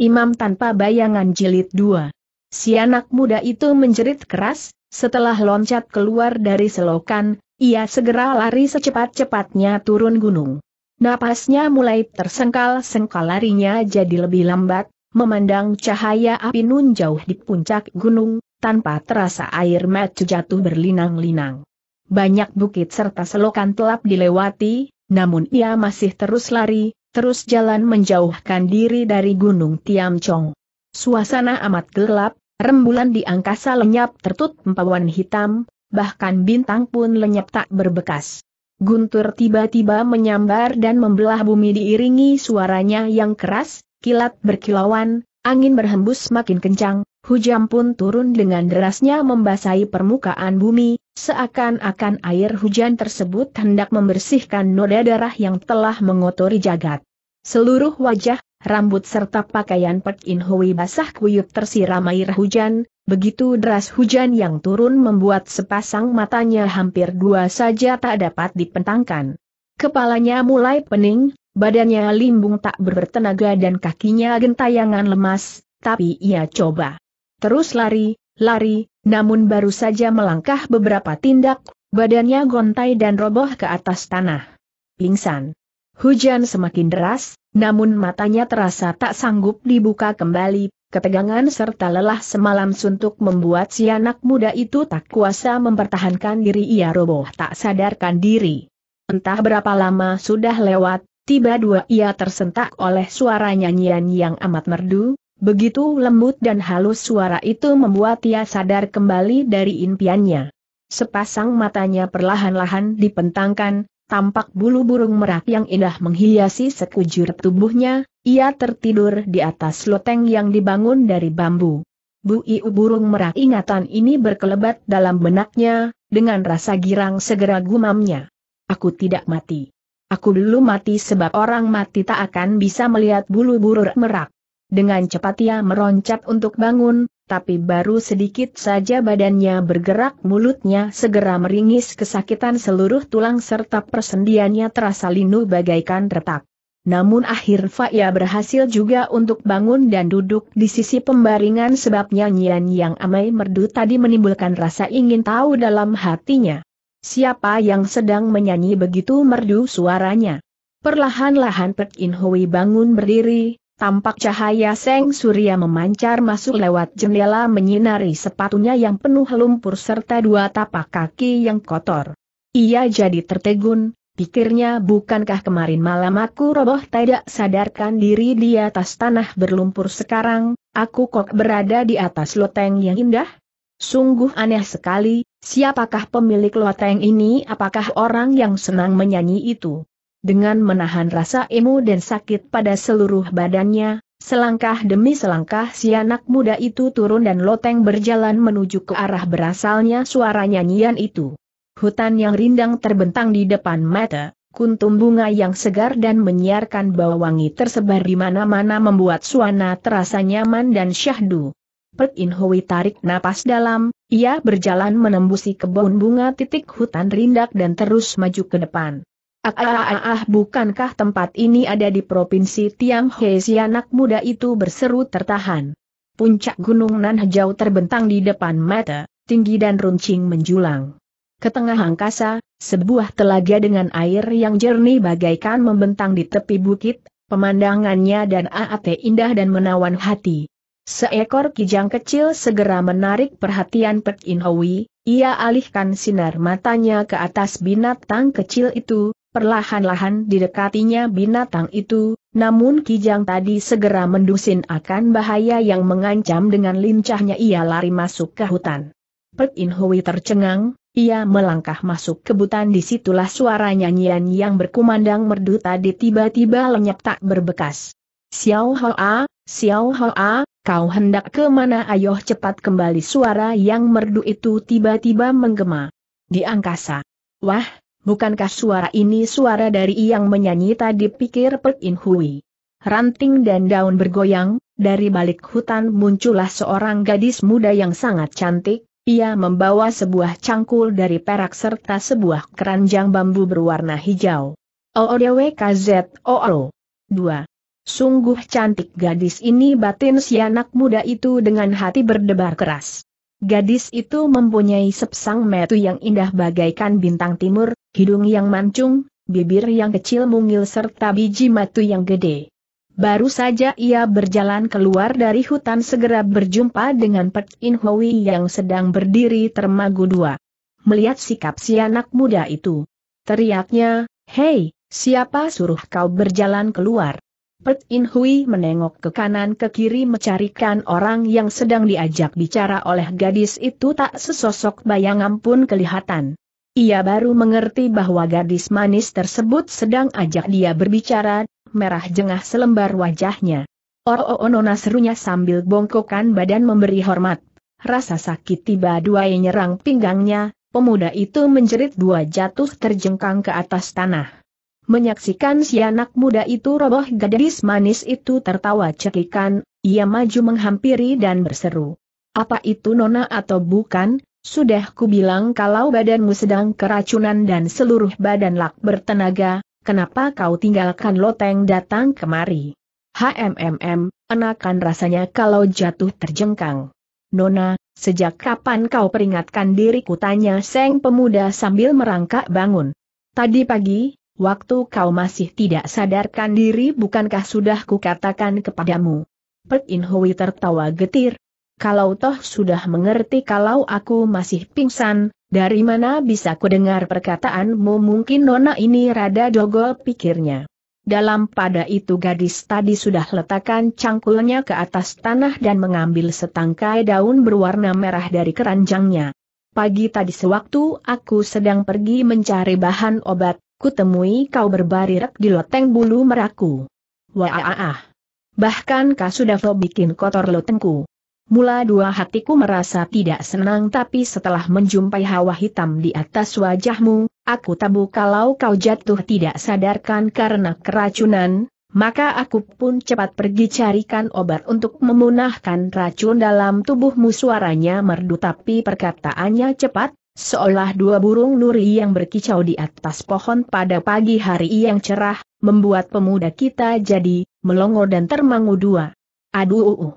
Imam tanpa bayangan jilid 2. Si anak muda itu menjerit keras, setelah loncat keluar dari selokan, ia segera lari secepat-cepatnya turun gunung. Napasnya mulai tersengkal-sengkal larinya jadi lebih lambat, memandang cahaya api nun jauh di puncak gunung, tanpa terasa air mata jatuh berlinang-linang. Banyak bukit serta selokan telap dilewati, namun ia masih terus lari, terus jalan menjauhkan diri dari Gunung Tiam Chong. Suasana amat gelap, rembulan di angkasa lenyap tertutup empawan hitam, bahkan bintang pun lenyap tak berbekas. Guntur tiba-tiba menyambar dan membelah bumi diiringi suaranya yang keras, kilat berkilauan, angin berhembus makin kencang, Hujan pun turun dengan derasnya membasahi permukaan bumi, seakan-akan air hujan tersebut hendak membersihkan noda darah yang telah mengotori jagat. Seluruh wajah, rambut serta pakaian Pek In Hui basah kuyup tersiram air hujan, begitu deras hujan yang turun membuat sepasang matanya hampir dua saja tak dapat dipentangkan. Kepalanya mulai pening, badannya limbung tak bertenaga dan kakinya gentayangan lemas, tapi ia coba. Terus lari, lari, namun baru saja melangkah beberapa tindak, badannya gontai dan roboh ke atas tanah. Pingsan. Hujan semakin deras, namun matanya terasa tak sanggup dibuka kembali, ketegangan serta lelah semalam suntuk membuat si anak muda itu tak kuasa mempertahankan diri ia roboh tak sadarkan diri. Entah berapa lama sudah lewat, tiba dua ia tersentak oleh suara nyanyian yang amat merdu, Begitu lembut dan halus suara itu membuat ia sadar kembali dari impiannya. Sepasang matanya perlahan-lahan dipentangkan, tampak bulu burung merak yang indah menghiasi sekujur tubuhnya, ia tertidur di atas loteng yang dibangun dari bambu. Bu Iu burung merak ingatan ini berkelebat dalam benaknya, dengan rasa girang segera gumamnya. Aku tidak mati. Aku belum mati sebab orang mati tak akan bisa melihat bulu burung merak. Dengan cepat ia meroncat untuk bangun, tapi baru sedikit saja badannya bergerak mulutnya segera meringis kesakitan seluruh tulang serta persendiannya terasa linu bagaikan retak. Namun akhir Faya berhasil juga untuk bangun dan duduk di sisi pembaringan sebab nyanyian yang amai merdu tadi menimbulkan rasa ingin tahu dalam hatinya. Siapa yang sedang menyanyi begitu merdu suaranya? Perlahan-lahan Pek In Hui bangun berdiri, Tampak cahaya Seng Surya memancar masuk lewat jendela menyinari sepatunya yang penuh lumpur serta dua tapak kaki yang kotor. Ia jadi tertegun, pikirnya bukankah kemarin malam aku roboh tidak sadarkan diri di atas tanah berlumpur sekarang, aku kok berada di atas loteng yang indah? Sungguh aneh sekali, siapakah pemilik loteng ini apakah orang yang senang menyanyi itu? Dengan menahan rasa emu dan sakit pada seluruh badannya, selangkah demi selangkah si anak muda itu turun dan loteng berjalan menuju ke arah berasalnya suara nyanyian itu. Hutan yang rindang terbentang di depan mata, kuntum bunga yang segar dan menyiarkan bau wangi tersebar di mana-mana membuat suana terasa nyaman dan syahdu. Pek In Hui tarik napas dalam, ia berjalan menembusi kebun bunga titik hutan rindak dan terus maju ke depan. Ah, ah, bukankah tempat ini ada di Provinsi Tianghe si anak muda itu berseru tertahan. Puncak gunung nan jauh terbentang di depan mata, tinggi dan runcing menjulang. Ke tengah angkasa, sebuah telaga dengan air yang jernih bagaikan membentang di tepi bukit, pemandangannya dan aat indah dan menawan hati. Seekor kijang kecil segera menarik perhatian Pek In ia alihkan sinar matanya ke atas binatang kecil itu, perlahan-lahan didekatinya binatang itu, namun Kijang tadi segera mendusin akan bahaya yang mengancam dengan lincahnya ia lari masuk ke hutan. Pek In Hui tercengang, ia melangkah masuk ke hutan disitulah suara nyanyian yang berkumandang merdu tadi tiba-tiba lenyap tak berbekas. Xiao Hoa, Xiao a, kau hendak ke mana ayoh cepat kembali suara yang merdu itu tiba-tiba menggema. Di angkasa. Wah, Bukankah suara ini suara dari yang menyanyi tadi pikir Pek In Hui? Ranting dan daun bergoyang, dari balik hutan muncullah seorang gadis muda yang sangat cantik, ia membawa sebuah cangkul dari perak serta sebuah keranjang bambu berwarna hijau. O-O-D-W-K-Z-O-O 2. Sungguh cantik gadis ini batin si anak muda itu dengan hati berdebar keras. Gadis itu mempunyai sepsang metu yang indah bagaikan bintang timur, hidung yang mancung, bibir yang kecil mungil serta biji matu yang gede. Baru saja ia berjalan keluar dari hutan segera berjumpa dengan Pet In Hui yang sedang berdiri termagu dua. Melihat sikap si anak muda itu. Teriaknya, Hei, siapa suruh kau berjalan keluar? Pet In Hui menengok ke kanan ke kiri mencarikan orang yang sedang diajak bicara oleh gadis itu tak sesosok bayangan pun kelihatan. Ia baru mengerti bahwa gadis manis tersebut sedang ajak dia berbicara, merah jengah selembar wajahnya. Oh, oh, oh nona serunya sambil bongkokan badan memberi hormat. Rasa sakit tiba dua yang nyerang pinggangnya, pemuda itu menjerit dua jatuh terjengkang ke atas tanah. Menyaksikan si anak muda itu roboh gadis manis itu tertawa cekikan, ia maju menghampiri dan berseru. Apa itu nona atau bukan? Sudah kubilang kalau badanmu sedang keracunan dan seluruh badan lak bertenaga, kenapa kau tinggalkan loteng datang kemari? HMMM, enakan rasanya kalau jatuh terjengkang. Nona, sejak kapan kau peringatkan diriku tanya seng pemuda sambil merangkak bangun. Tadi pagi, waktu kau masih tidak sadarkan diri bukankah sudah kukatakan kepadamu? Pek In Hui tertawa getir. Kalau toh sudah mengerti kalau aku masih pingsan, dari mana bisa dengar perkataanmu mungkin nona ini rada dogol pikirnya. Dalam pada itu gadis tadi sudah letakkan cangkulnya ke atas tanah dan mengambil setangkai daun berwarna merah dari keranjangnya. Pagi tadi sewaktu aku sedang pergi mencari bahan obat, kutemui kau berbarirek di loteng bulu meraku. Wah, bahkan kau sudah bikin kotor lotengku. Mula dua hatiku merasa tidak senang tapi setelah menjumpai hawa hitam di atas wajahmu, aku tabu kalau kau jatuh tidak sadarkan karena keracunan, maka aku pun cepat pergi carikan obat untuk memunahkan racun dalam tubuhmu suaranya merdu tapi perkataannya cepat, Seolah dua burung nuri yang berkicau di atas pohon pada pagi hari yang cerah, membuat pemuda kita jadi, melongo dan termangu dua. Aduh, uh, uh.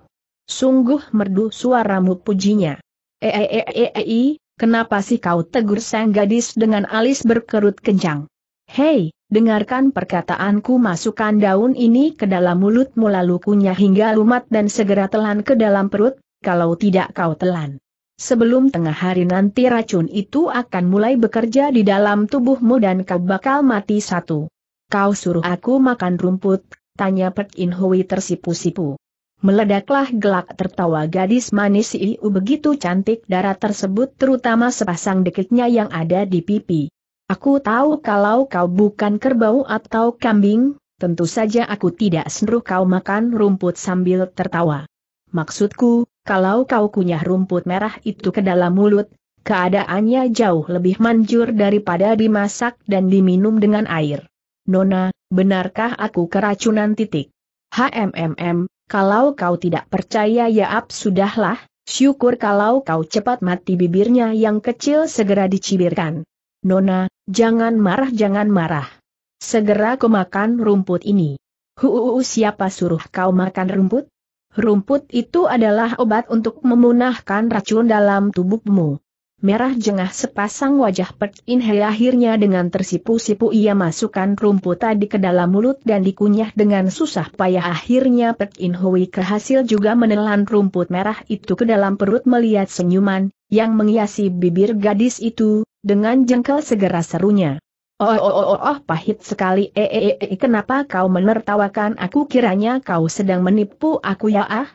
sungguh merdu suaramu pujinya. Eeeeei, eh, eh, eh, kenapa sih kau tegur sang gadis dengan alis berkerut kencang? Hei, dengarkan perkataanku masukkan daun ini ke dalam mulutmu lalu kunyah hingga lumat dan segera telan ke dalam perut, kalau tidak kau telan sebelum tengah hari nanti racun itu akan mulai bekerja di dalam tubuhmu dan kau bakal mati satu. Kau suruh aku makan rumput, tanya Pek In Hui tersipu-sipu. Meledaklah gelak tertawa gadis manis Iu begitu cantik darah tersebut terutama sepasang dekitnya yang ada di pipi. Aku tahu kalau kau bukan kerbau atau kambing, tentu saja aku tidak seru kau makan rumput sambil tertawa. Maksudku, kalau kau kunyah rumput merah itu ke dalam mulut, keadaannya jauh lebih manjur daripada dimasak dan diminum dengan air. Nona, benarkah aku keracunan titik? HMMM, kalau kau tidak percaya ya yaap sudahlah, syukur kalau kau cepat mati bibirnya yang kecil segera dicibirkan. Nona, jangan marah jangan marah. Segera kumakan rumput ini. Huuu siapa suruh kau makan rumput? Rumput itu adalah obat untuk memunahkan racun dalam tubuhmu. Merah jengah sepasang wajah Pek In Hei akhirnya dengan tersipu-sipu ia masukkan rumput tadi ke dalam mulut dan dikunyah dengan susah payah akhirnya Pek In Hui kehasil juga menelan rumput merah itu ke dalam perut melihat senyuman yang menghiasi bibir gadis itu, dengan jengkel segera serunya. Oh, oh, oh, oh, oh pahit sekali. Eh, eh, eh, eh, kenapa kau menertawakan aku kiranya kau sedang menipu aku ya ah?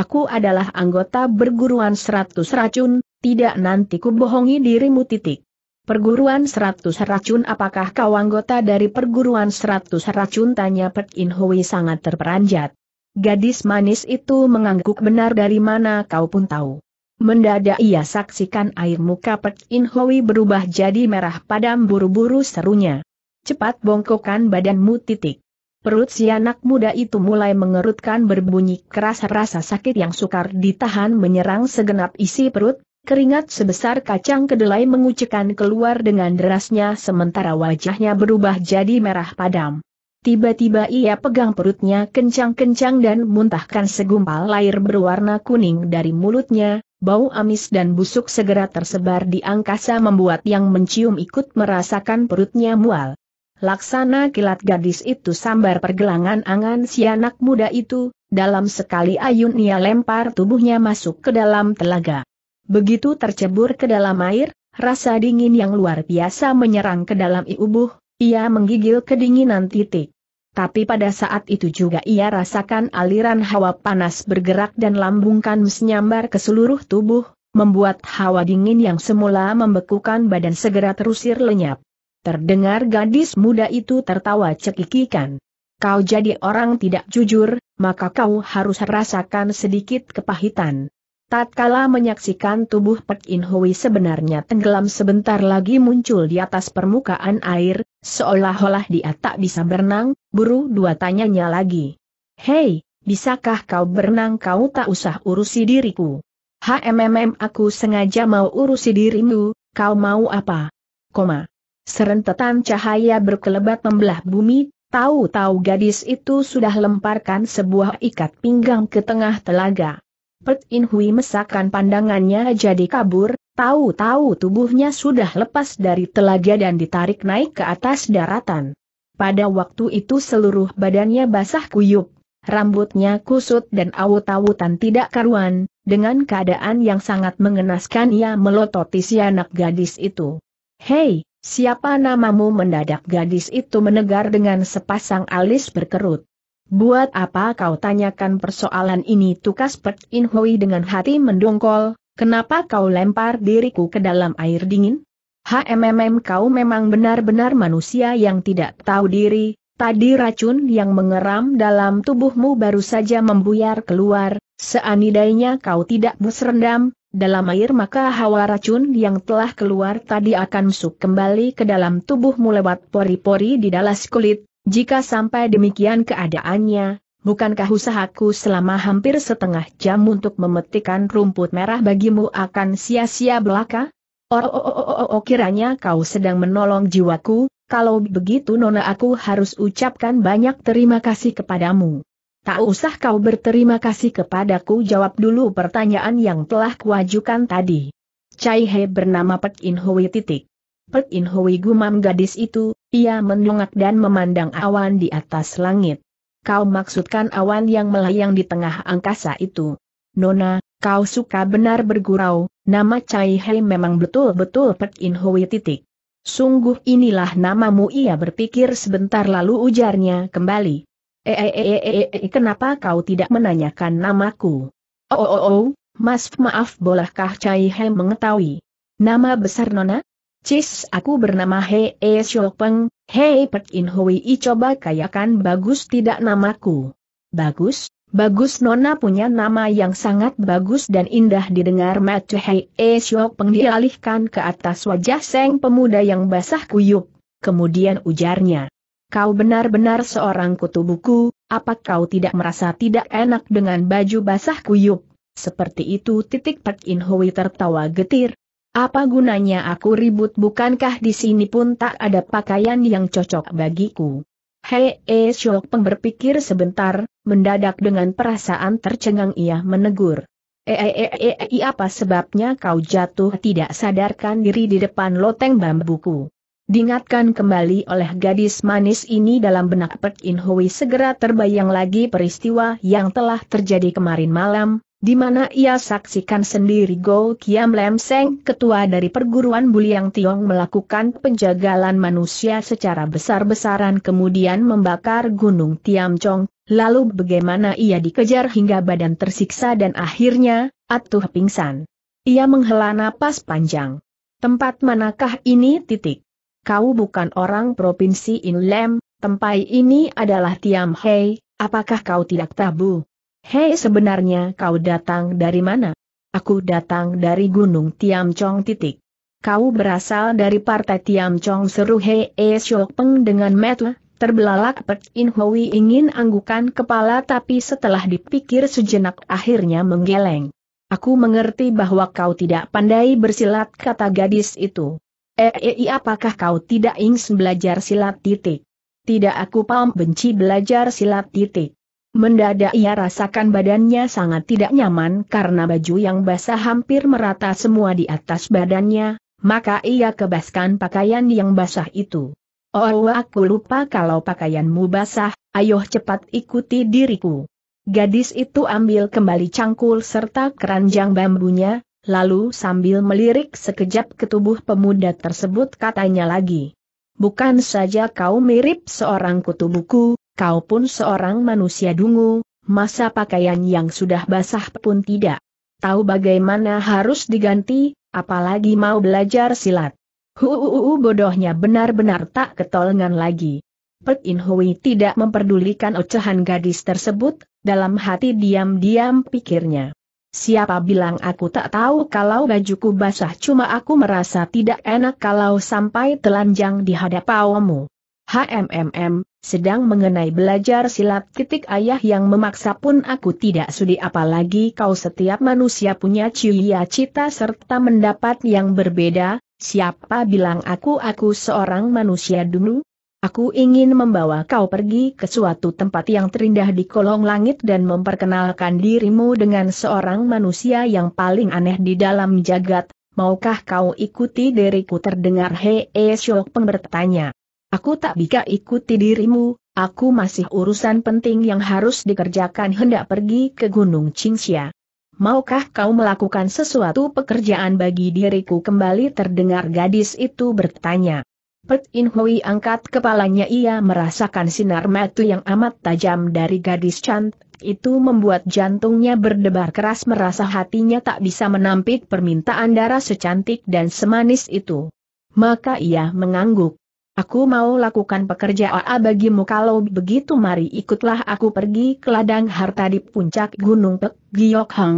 Aku adalah anggota perguruan seratus racun, tidak nanti kubohongi dirimu titik. Perguruan seratus racun apakah kau anggota dari perguruan seratus racun tanya Pek In Hui sangat terperanjat. Gadis manis itu mengangguk benar dari mana kau pun tahu. Mendadak ia saksikan air muka Pek In Hoi berubah jadi merah padam buru-buru serunya. Cepat bongkokkan badanmu titik. Perut si anak muda itu mulai mengerutkan berbunyi keras rasa sakit yang sukar ditahan menyerang segenap isi perut, keringat sebesar kacang kedelai mengucekan keluar dengan derasnya sementara wajahnya berubah jadi merah padam. Tiba-tiba ia pegang perutnya kencang-kencang dan muntahkan segumpal air berwarna kuning dari mulutnya, Bau amis dan busuk segera tersebar di angkasa membuat yang mencium ikut merasakan perutnya mual. Laksana kilat gadis itu sambar pergelangan angan si anak muda itu, dalam sekali ayun ia lempar tubuhnya masuk ke dalam telaga. Begitu tercebur ke dalam air, rasa dingin yang luar biasa menyerang ke dalam iubuh, ia menggigil kedinginan titik. Tapi pada saat itu juga ia rasakan aliran hawa panas bergerak dan lambungkan menyambar ke seluruh tubuh, membuat hawa dingin yang semula membekukan badan segera terusir lenyap. Terdengar gadis muda itu tertawa cekikikan. Kau jadi orang tidak jujur, maka kau harus rasakan sedikit kepahitan. Tatkala menyaksikan tubuh Pek In Hui sebenarnya tenggelam sebentar lagi muncul di atas permukaan air, seolah-olah dia tak bisa berenang, buru dua tanyanya lagi. Hei, bisakah kau berenang kau tak usah urusi diriku? HMMM aku sengaja mau urusi dirimu, kau mau apa? Koma. Serentetan cahaya berkelebat membelah bumi, tahu-tahu gadis itu sudah lemparkan sebuah ikat pinggang ke tengah telaga. Pet In Hui mesakan pandangannya jadi kabur, tahu-tahu tubuhnya sudah lepas dari telaga dan ditarik naik ke atas daratan. Pada waktu itu seluruh badannya basah kuyup, rambutnya kusut dan awut-awutan tidak karuan, dengan keadaan yang sangat mengenaskan ia melototi si anak gadis itu. Hei, siapa namamu mendadak gadis itu menegar dengan sepasang alis berkerut. Buat apa kau tanyakan persoalan ini tukas Pek In Hui dengan hati mendongkol, kenapa kau lempar diriku ke dalam air dingin? HMMM kau memang benar-benar manusia yang tidak tahu diri, tadi racun yang mengeram dalam tubuhmu baru saja membuyar keluar, seandainya kau tidak berserendam, dalam air maka hawa racun yang telah keluar tadi akan masuk kembali ke dalam tubuhmu lewat pori-pori di dalam kulit, jika sampai demikian keadaannya, bukankah usahaku selama hampir setengah jam untuk memetikan rumput merah bagimu akan sia-sia belaka? Oh, oh, oh, oh, oh, oh, kiranya kau sedang menolong jiwaku, kalau begitu nona aku harus ucapkan banyak terima kasih kepadamu. Tak usah kau berterima kasih kepadaku jawab dulu pertanyaan yang telah kuajukan tadi. Cai He bernama Pek In Hui titik. Pek In Hui gumam gadis itu, ia menungak dan memandang awan di atas langit. Kau maksudkan awan yang melayang di tengah angkasa itu. Nona, kau suka benar bergurau, nama Cai Hei memang betul-betul Pek In Hui titik. Sungguh inilah namamu ia berpikir sebentar lalu ujarnya kembali. Eeeeee, eh, eh, eh, kenapa kau tidak menanyakan namaku? Oh, oh, oh, oh, mas maaf bolehkah Cai Hei mengetahui? Nama besar Nona? Cis aku bernama Hei E Peng, Hei Pek In Hui I coba kayakan bagus tidak namaku. Bagus, bagus Nona punya nama yang sangat bagus dan indah didengar Matu Hei E Peng dialihkan ke atas wajah seng pemuda yang basah kuyup, kemudian ujarnya. Kau benar-benar seorang kutu buku, apa kau tidak merasa tidak enak dengan baju basah kuyup? Seperti itu titik Pek In Hui tertawa getir, apa gunanya aku ribut bukankah di sini pun tak ada pakaian yang cocok bagiku? Hei E Shok Peng berpikir sebentar, mendadak dengan perasaan tercengang ia menegur. Eeeeei apa sebabnya kau jatuh tidak sadarkan diri di depan loteng bambuku? Dingatkan kembali oleh gadis manis ini dalam benak Pek In Hui segera terbayang lagi peristiwa yang telah terjadi kemarin malam, di mana ia saksikan sendiri Go Kiam Lem Seng, ketua dari perguruan Buliang Tiong melakukan penjagalan manusia secara besar-besaran kemudian membakar Gunung Tiam Chong, lalu bagaimana ia dikejar hingga badan tersiksa dan akhirnya, atuh pingsan. Ia menghela napas panjang. Tempat manakah ini titik? Kau bukan orang provinsi Inlem, tempat ini adalah Tiam Hei, apakah kau tidak tabu? Hei sebenarnya kau datang dari mana? Aku datang dari Gunung Tiam Chong titik. Kau berasal dari partai Chong seru Hei E Peng dengan metu. terbelalak Pek In Hui ingin anggukan kepala tapi setelah dipikir sejenak akhirnya menggeleng. Aku mengerti bahwa kau tidak pandai bersilat kata gadis itu. Eei eh, eh, iya, apakah kau tidak ingin belajar silat titik? Tidak aku paham benci belajar silat titik. Mendadak ia rasakan badannya sangat tidak nyaman karena baju yang basah hampir merata semua di atas badannya, maka ia kebaskan pakaian yang basah itu. Oh, oh aku lupa kalau pakaianmu basah, ayo cepat ikuti diriku. Gadis itu ambil kembali cangkul serta keranjang bambunya, lalu sambil melirik sekejap ke tubuh pemuda tersebut katanya lagi. Bukan saja kau mirip seorang kutubuku, Kau pun seorang manusia dungu, masa pakaian yang sudah basah pun tidak tahu bagaimana harus diganti, apalagi mau belajar silat. Huuuu bodohnya benar-benar tak ketolongan lagi. Pek In Hui tidak memperdulikan ocehan gadis tersebut, dalam hati diam-diam pikirnya. Siapa bilang aku tak tahu kalau bajuku basah cuma aku merasa tidak enak kalau sampai telanjang di hadap awamu. HMMM, sedang mengenai belajar silat titik ayah yang memaksa pun aku tidak sudi apalagi kau setiap manusia punya ciri cita serta mendapat yang berbeda, siapa bilang aku aku seorang manusia dulu? Aku ingin membawa kau pergi ke suatu tempat yang terindah di kolong langit dan memperkenalkan dirimu dengan seorang manusia yang paling aneh di dalam jagat, maukah kau ikuti diriku terdengar Hei Syok pengertanya. Aku tak bisa ikuti dirimu, aku masih urusan penting yang harus dikerjakan hendak pergi ke Gunung Qingxia. Maukah kau melakukan sesuatu pekerjaan bagi diriku kembali terdengar gadis itu bertanya. Pet In Hui angkat kepalanya ia merasakan sinar mata yang amat tajam dari gadis cantik itu membuat jantungnya berdebar keras merasa hatinya tak bisa menampik permintaan darah secantik dan semanis itu. Maka ia mengangguk. Aku mau lakukan pekerjaan bagimu kalau begitu mari ikutlah aku pergi ke ladang harta di puncak gunung Pek Giok Hang.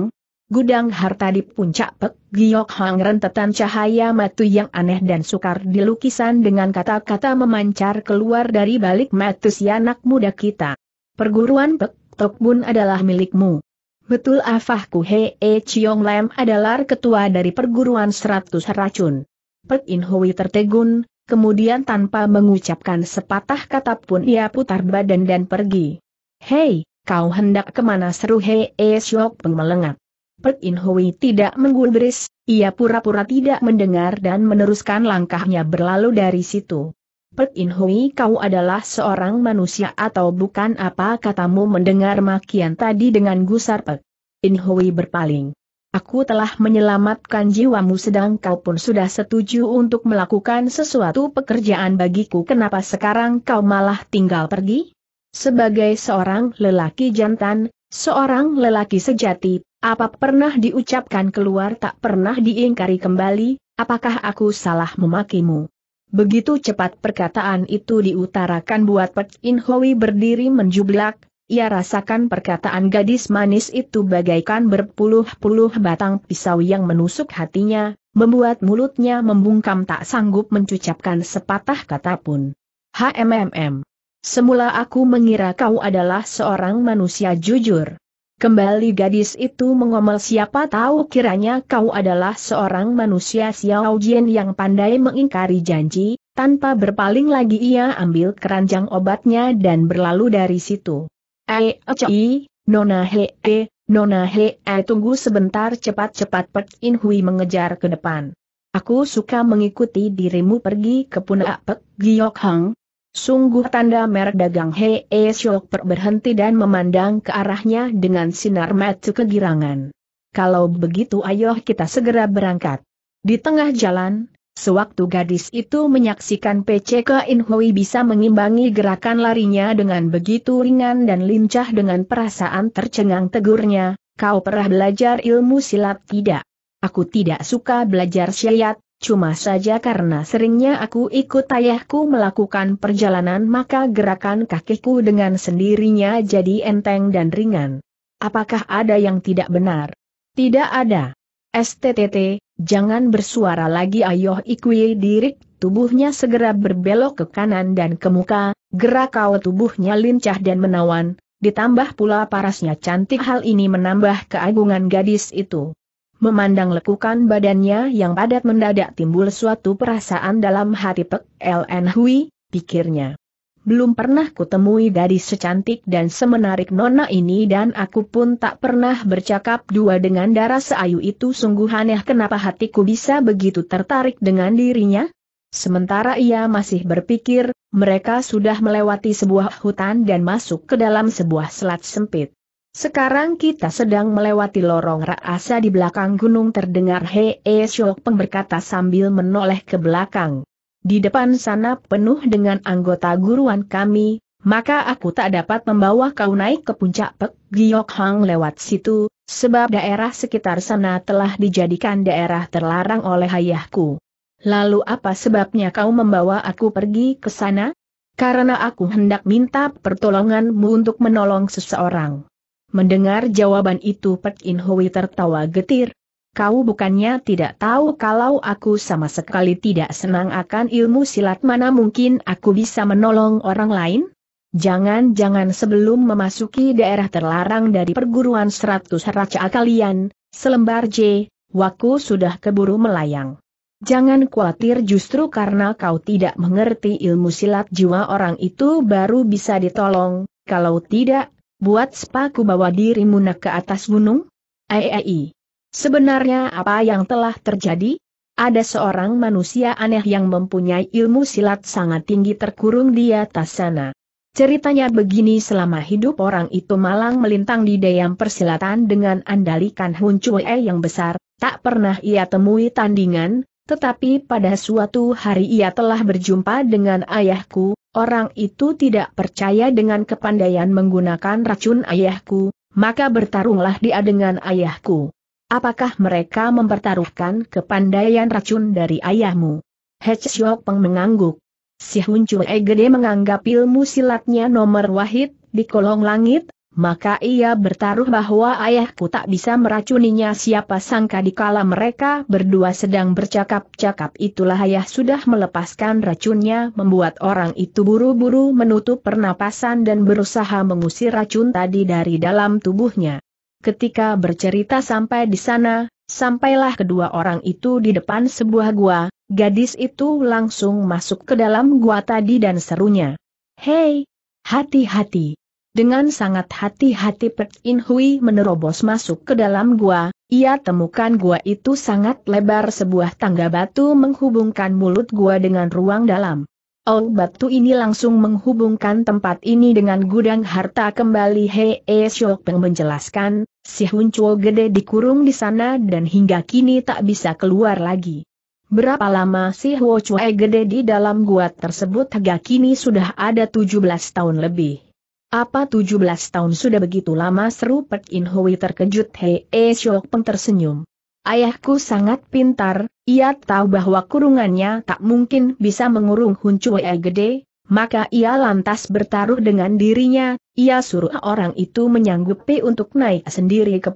Gudang harta di puncak Pek Giok Hang rentetan cahaya matu yang aneh dan sukar dilukisan dengan kata-kata memancar keluar dari balik matu si anak muda kita. Perguruan Pek Tokbun adalah milikmu. Betul afahku Hee E Chiong Lam adalah ketua dari perguruan seratus racun. Pek In Hui tertegun, kemudian tanpa mengucapkan sepatah kata pun ia putar badan dan pergi. Hei, kau hendak kemana seru Hei Esyok pengmelengat. Pek In Hui tidak menggulbris, ia pura-pura tidak mendengar dan meneruskan langkahnya berlalu dari situ. Pek In Hui kau adalah seorang manusia atau bukan apa katamu mendengar makian tadi dengan gusar Pek In Hui berpaling. Aku telah menyelamatkan jiwamu sedang kau pun sudah setuju untuk melakukan sesuatu pekerjaan bagiku kenapa sekarang kau malah tinggal pergi? Sebagai seorang lelaki jantan, seorang lelaki sejati, apa pernah diucapkan keluar tak pernah diingkari kembali, apakah aku salah memakimu? Begitu cepat perkataan itu diutarakan buat Pek In berdiri menjublak, ia rasakan perkataan gadis manis itu bagaikan berpuluh-puluh batang pisau yang menusuk hatinya, membuat mulutnya membungkam tak sanggup mencucapkan sepatah kata pun. HMMM. Semula aku mengira kau adalah seorang manusia jujur. Kembali gadis itu mengomel siapa tahu kiranya kau adalah seorang manusia Xiao Jian yang pandai mengingkari janji, tanpa berpaling lagi ia ambil keranjang obatnya dan berlalu dari situ. Ei, ei, nona he, e, nona he, e, tunggu sebentar cepat-cepat Pek In Hui mengejar ke depan. Aku suka mengikuti dirimu pergi ke Puna Pek Giok Hang. Sungguh tanda merek dagang He E Syok Per berhenti dan memandang ke arahnya dengan sinar mata kegirangan. Kalau begitu ayo kita segera berangkat. Di tengah jalan, Sewaktu gadis itu menyaksikan PC ke Inhui bisa mengimbangi gerakan larinya dengan begitu ringan dan lincah dengan perasaan tercengang tegurnya, kau pernah belajar ilmu silat tidak? Aku tidak suka belajar silat, cuma saja karena seringnya aku ikut ayahku melakukan perjalanan maka gerakan kakiku dengan sendirinya jadi enteng dan ringan. Apakah ada yang tidak benar? Tidak ada. STTT, Jangan bersuara lagi ayoh ikui dirik, tubuhnya segera berbelok ke kanan dan ke muka, gerak kau tubuhnya lincah dan menawan, ditambah pula parasnya cantik hal ini menambah keagungan gadis itu. Memandang lekukan badannya yang padat mendadak timbul suatu perasaan dalam hati Pek LN Hui, pikirnya. Belum pernah kutemui gadis secantik dan semenarik nona ini dan aku pun tak pernah bercakap dua dengan darah seayu itu sungguh aneh kenapa hatiku bisa begitu tertarik dengan dirinya? Sementara ia masih berpikir, mereka sudah melewati sebuah hutan dan masuk ke dalam sebuah selat sempit. Sekarang kita sedang melewati lorong raasa di belakang gunung terdengar hee syok pemberkata sambil menoleh ke belakang di depan sana penuh dengan anggota guruan kami, maka aku tak dapat membawa kau naik ke puncak Pek Giok Hang lewat situ, sebab daerah sekitar sana telah dijadikan daerah terlarang oleh ayahku. Lalu apa sebabnya kau membawa aku pergi ke sana? Karena aku hendak minta pertolonganmu untuk menolong seseorang. Mendengar jawaban itu Pek In Hui tertawa getir, Kau bukannya tidak tahu kalau aku sama sekali tidak senang akan ilmu silat mana mungkin aku bisa menolong orang lain? Jangan-jangan sebelum memasuki daerah terlarang dari perguruan seratus raja kalian, selembar J, waku sudah keburu melayang. Jangan khawatir justru karena kau tidak mengerti ilmu silat jiwa orang itu baru bisa ditolong, kalau tidak, buat sepaku bawa dirimu nak ke atas gunung? Aei. Sebenarnya apa yang telah terjadi? Ada seorang manusia aneh yang mempunyai ilmu silat sangat tinggi terkurung di atas sana. Ceritanya begini selama hidup orang itu malang melintang di dayam persilatan dengan andalikan Hun Chue yang besar, tak pernah ia temui tandingan, tetapi pada suatu hari ia telah berjumpa dengan ayahku, orang itu tidak percaya dengan kepandaian menggunakan racun ayahku, maka bertarunglah dia dengan ayahku. Apakah mereka mempertaruhkan kepandaian racun dari ayahmu? Hech Peng mengangguk. Si Hun Chue Gede menganggap ilmu silatnya nomor wahid, di kolong langit, maka ia bertaruh bahwa ayahku tak bisa meracuninya siapa sangka di kala mereka berdua sedang bercakap-cakap itulah ayah sudah melepaskan racunnya membuat orang itu buru-buru menutup pernapasan dan berusaha mengusir racun tadi dari dalam tubuhnya. Ketika bercerita sampai di sana, sampailah kedua orang itu di depan sebuah gua, gadis itu langsung masuk ke dalam gua tadi dan serunya. Hei! Hati-hati! Dengan sangat hati-hati Pet In Hui menerobos masuk ke dalam gua, ia temukan gua itu sangat lebar sebuah tangga batu menghubungkan mulut gua dengan ruang dalam. Ong Batu ini langsung menghubungkan tempat ini dengan gudang harta kembali Hei e, Shok Peng menjelaskan, si Hun Chuo gede dikurung di sana dan hingga kini tak bisa keluar lagi. Berapa lama si Huo Chuo gede di dalam gua tersebut hingga kini sudah ada 17 tahun lebih. Apa 17 tahun sudah begitu lama seru Pek In Hui terkejut Hei e, Shok Peng tersenyum. Ayahku sangat pintar, ia tahu bahwa kurungannya tak mungkin bisa mengurung Huncuwe gede, maka ia lantas bertaruh dengan dirinya, ia suruh orang itu menyanggupi untuk naik sendiri ke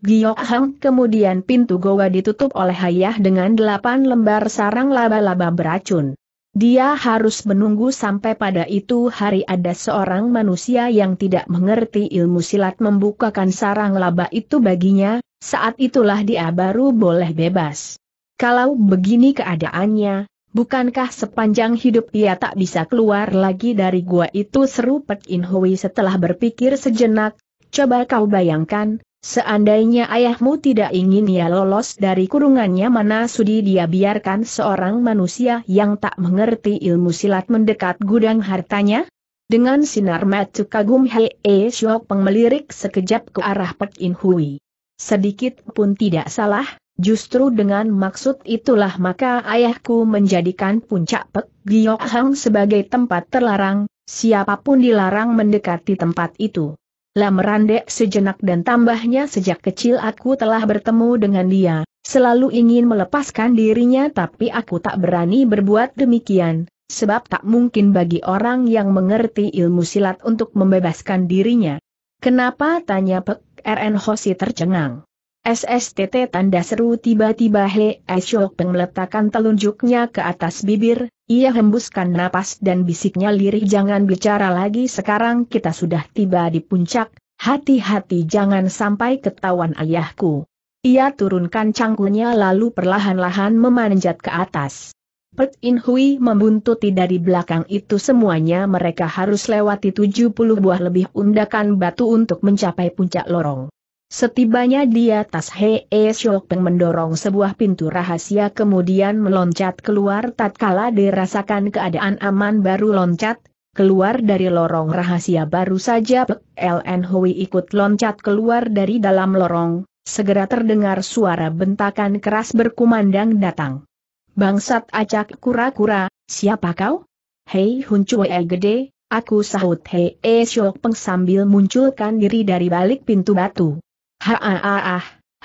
Giyok hang. kemudian pintu goa ditutup oleh ayah dengan delapan lembar sarang laba-laba beracun. Dia harus menunggu sampai pada itu hari ada seorang manusia yang tidak mengerti ilmu silat membukakan sarang laba itu baginya, saat itulah dia baru boleh bebas. Kalau begini keadaannya, bukankah sepanjang hidup ia tak bisa keluar lagi dari gua itu seru Pek In setelah berpikir sejenak, coba kau bayangkan, Seandainya ayahmu tidak ingin ia lolos dari kurungannya mana sudi dia biarkan seorang manusia yang tak mengerti ilmu silat mendekat gudang hartanya? Dengan sinar mata kagum Hei E Shok Peng melirik sekejap ke arah Pek In Hui. Sedikit pun tidak salah, justru dengan maksud itulah maka ayahku menjadikan puncak Pek Giok Hang sebagai tempat terlarang, siapapun dilarang mendekati tempat itu. Lah merandek sejenak dan tambahnya sejak kecil aku telah bertemu dengan dia, selalu ingin melepaskan dirinya tapi aku tak berani berbuat demikian, sebab tak mungkin bagi orang yang mengerti ilmu silat untuk membebaskan dirinya. Kenapa tanya Pek RN Hosi tercengang? SSTT tanda seru tiba-tiba He Esyok meletakkan telunjuknya ke atas bibir, ia hembuskan napas dan bisiknya lirih jangan bicara lagi sekarang kita sudah tiba di puncak, hati-hati jangan sampai ketahuan ayahku. Ia turunkan cangkulnya lalu perlahan-lahan memanjat ke atas. Pert In Hui membuntuti dari belakang itu semuanya mereka harus lewati 70 buah lebih undakan batu untuk mencapai puncak lorong. Setibanya di atas Ee Shok e Peng mendorong sebuah pintu rahasia kemudian meloncat keluar tatkala dirasakan keadaan aman baru loncat, keluar dari lorong rahasia baru saja Pek LN Hui ikut loncat keluar dari dalam lorong, segera terdengar suara bentakan keras berkumandang datang. Bangsat acak kura-kura, siapa kau? Hei Hun Chue Gede, aku sahut Ee Shok e Peng sambil munculkan diri dari balik pintu batu. Haaah, haaah,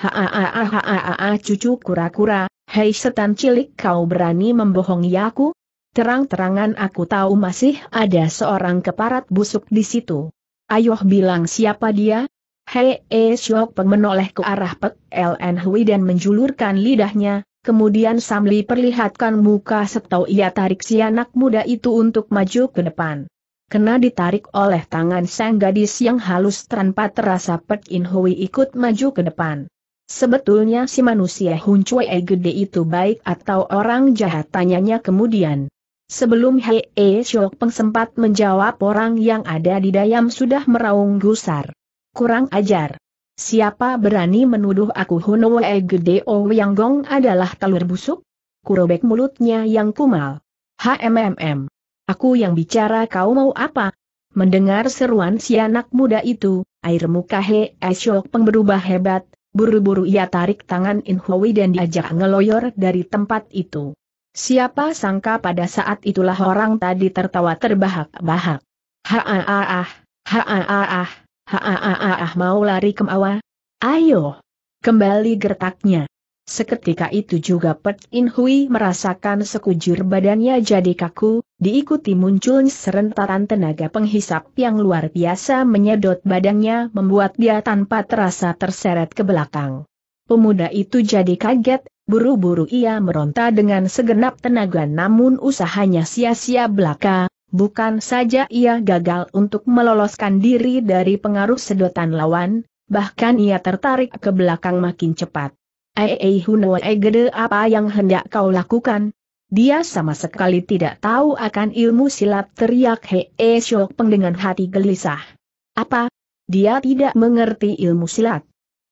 haaah, cucu kura-kura, hei setan cilik kau berani membohongi aku? Terang-terangan aku tahu masih ada seorang keparat busuk di situ. Ayoh bilang siapa dia? Hei E eh, Syok Peng ke arah Pek LN Hui dan menjulurkan lidahnya, kemudian Samli perlihatkan muka setau ia tarik si anak muda itu untuk maju ke depan. Kena ditarik oleh tangan sang gadis yang halus tanpa terasa Pek In Hui ikut maju ke depan. Sebetulnya si manusia Hun Cui gede itu baik atau orang jahat tanyanya kemudian. Sebelum Hei E Shok Peng sempat menjawab orang yang ada di dayam sudah meraung gusar. Kurang ajar. Siapa berani menuduh aku Hun Wei gede O Yang Gong adalah telur busuk? Kurobek mulutnya yang kumal. HMMM. Aku yang bicara kau mau apa? Mendengar seruan si anak muda itu, air muka He Esyok pengberubah hebat, buru-buru ia tarik tangan In Hui dan diajak ngeloyor dari tempat itu. Siapa sangka pada saat itulah orang tadi tertawa terbahak-bahak. Ha-ah-ah, ha-ah-ah, ha-ah-ah, mau lari kemawa? Ayo! Kembali gertaknya. Seketika itu juga Pet In Hui merasakan sekujur badannya jadi kaku, diikuti muncul serentaran tenaga penghisap yang luar biasa menyedot badannya membuat dia tanpa terasa terseret ke belakang. Pemuda itu jadi kaget, buru-buru ia meronta dengan segenap tenaga namun usahanya sia-sia belaka, bukan saja ia gagal untuk meloloskan diri dari pengaruh sedotan lawan, bahkan ia tertarik ke belakang makin cepat. Ei eh, eh, Hunwei eh, gede apa yang hendak kau lakukan? Dia sama sekali tidak tahu akan ilmu silat teriak Hee Shok Peng dengan hati gelisah. Apa? Dia tidak mengerti ilmu silat.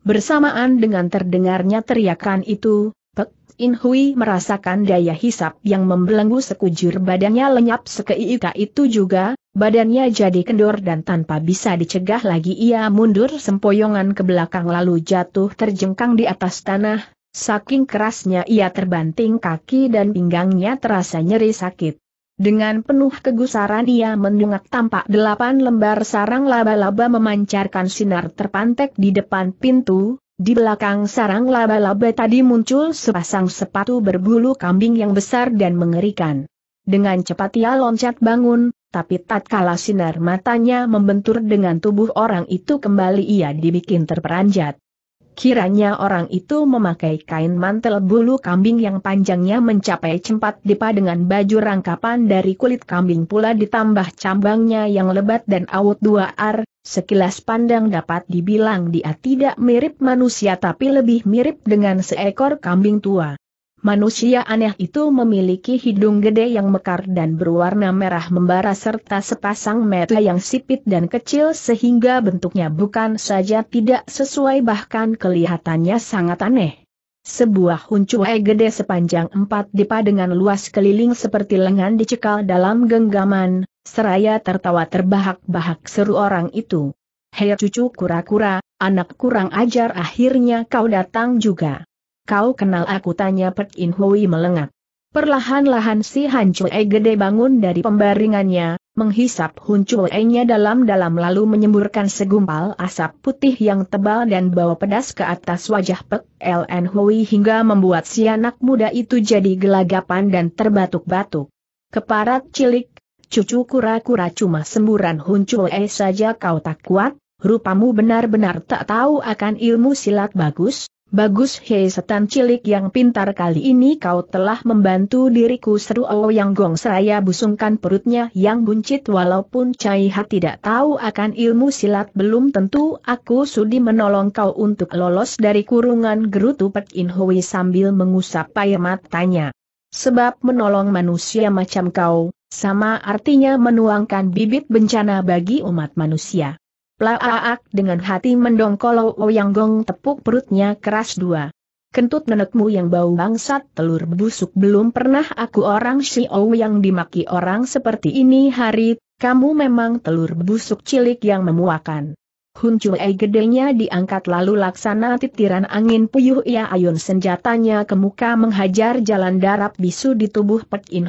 Bersamaan dengan terdengarnya teriakan itu, Pek In Hui merasakan daya hisap yang membelenggu sekujur badannya lenyap sekeika itu juga, Badannya jadi kendor dan tanpa bisa dicegah lagi ia mundur sempoyongan ke belakang lalu jatuh terjengkang di atas tanah, saking kerasnya ia terbanting kaki dan pinggangnya terasa nyeri sakit. Dengan penuh kegusaran ia mendungak tampak delapan lembar sarang laba-laba memancarkan sinar terpantek di depan pintu, di belakang sarang laba-laba tadi muncul sepasang sepatu berbulu kambing yang besar dan mengerikan. Dengan cepat ia loncat bangun, tapi tatkala sinar matanya membentur dengan tubuh orang itu kembali ia dibikin terperanjat. Kiranya orang itu memakai kain mantel bulu kambing yang panjangnya mencapai cempat dipa dengan baju rangkapan dari kulit kambing pula ditambah cambangnya yang lebat dan awut dua ar, sekilas pandang dapat dibilang dia tidak mirip manusia tapi lebih mirip dengan seekor kambing tua. Manusia aneh itu memiliki hidung gede yang mekar dan berwarna merah membara serta sepasang mata yang sipit dan kecil sehingga bentuknya bukan saja tidak sesuai bahkan kelihatannya sangat aneh. Sebuah huncuai gede sepanjang empat dipa dengan luas keliling seperti lengan dicekal dalam genggaman, seraya tertawa terbahak-bahak seru orang itu. Hei cucu kura-kura, anak kurang ajar akhirnya kau datang juga. Kau kenal aku tanya Pek In Hui melengak. Perlahan-lahan si Han Chue gede bangun dari pembaringannya, menghisap Hun Chue-nya dalam-dalam lalu menyemburkan segumpal asap putih yang tebal dan bau pedas ke atas wajah Pek LN Hui hingga membuat si anak muda itu jadi gelagapan dan terbatuk-batuk. Keparat cilik, cucu kura-kura cuma semburan Hun Chue saja kau tak kuat, rupamu benar-benar tak tahu akan ilmu silat bagus, Bagus hei setan cilik yang pintar kali ini kau telah membantu diriku seru Yang Gong Seraya busungkan perutnya yang buncit walaupun Cai Ha tidak tahu akan ilmu silat belum tentu aku sudi menolong kau untuk lolos dari kurungan gerutu Pek In Hui sambil mengusap payah matanya. Sebab menolong manusia macam kau, sama artinya menuangkan bibit bencana bagi umat manusia. Plaak dengan hati mendongkol Ouyang Gong tepuk perutnya keras dua. Kentut nenekmu yang bau bangsat telur busuk belum pernah aku orang Xiao yang dimaki orang seperti ini hari, kamu memang telur busuk cilik yang memuakan. Hun Chue gedenya diangkat lalu laksana titiran angin puyuh ia ayun senjatanya ke muka menghajar jalan darab bisu di tubuh Pek In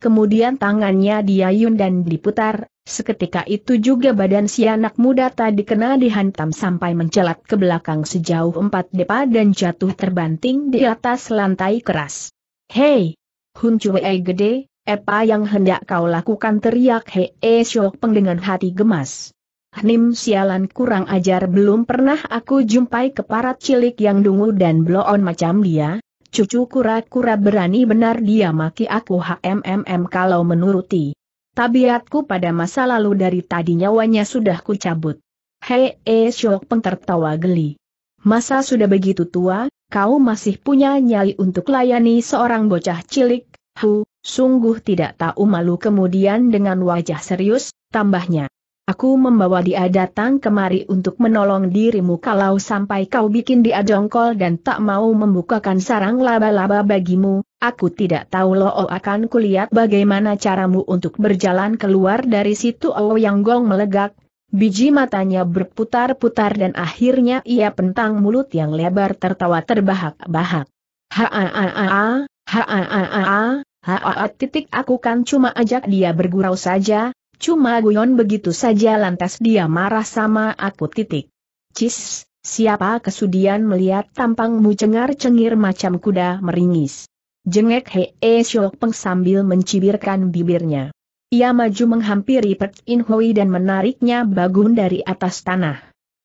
kemudian tangannya diayun dan diputar, Seketika itu juga badan si anak muda tadi kena dihantam sampai mencelat ke belakang sejauh empat depa dan jatuh terbanting di atas lantai keras. Hei! Hun Cuei gede, apa yang hendak kau lakukan teriak Hee Syok Peng dengan hati gemas. Hnim sialan kurang ajar belum pernah aku jumpai keparat cilik yang dungu dan bloon macam dia, cucu kura-kura berani benar dia maki aku HMMM kalau menuruti tabiatku pada masa lalu dari tadi nyawanya sudah kucabut. Hei, eh, syok pentertawa geli. Masa sudah begitu tua, kau masih punya nyali untuk layani seorang bocah cilik, hu, sungguh tidak tahu malu kemudian dengan wajah serius, tambahnya. Aku membawa dia datang kemari untuk menolong dirimu kalau sampai kau bikin dia jongkol dan tak mau membukakan sarang laba-laba bagimu, aku tidak tahu oh akan kulihat bagaimana caramu untuk berjalan keluar dari situ Oh Yang Gong melegak, Biji matanya berputar-putar dan akhirnya ia pentang mulut yang lebar tertawa terbahak-bahak. Ha-a-a-a, ha-a-a-a, ha-a-a, titik aku kan cuma ajak dia bergurau saja, Cuma guyon begitu saja lantas dia marah sama aku titik. Cis, siapa kesudian melihat tampangmu cengar-cengir macam kuda meringis. Jengek hee syok peng sambil mencibirkan bibirnya. Ia maju menghampiri Pek In Hui dan menariknya bagun dari atas tanah.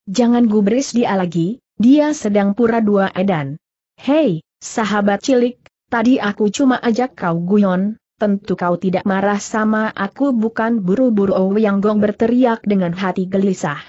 Jangan gubris dia lagi, dia sedang pura dua edan. Hei, sahabat cilik, tadi aku cuma ajak kau guyon, Tentu kau tidak marah sama aku bukan buru-buru Yang Gong berteriak dengan hati gelisah.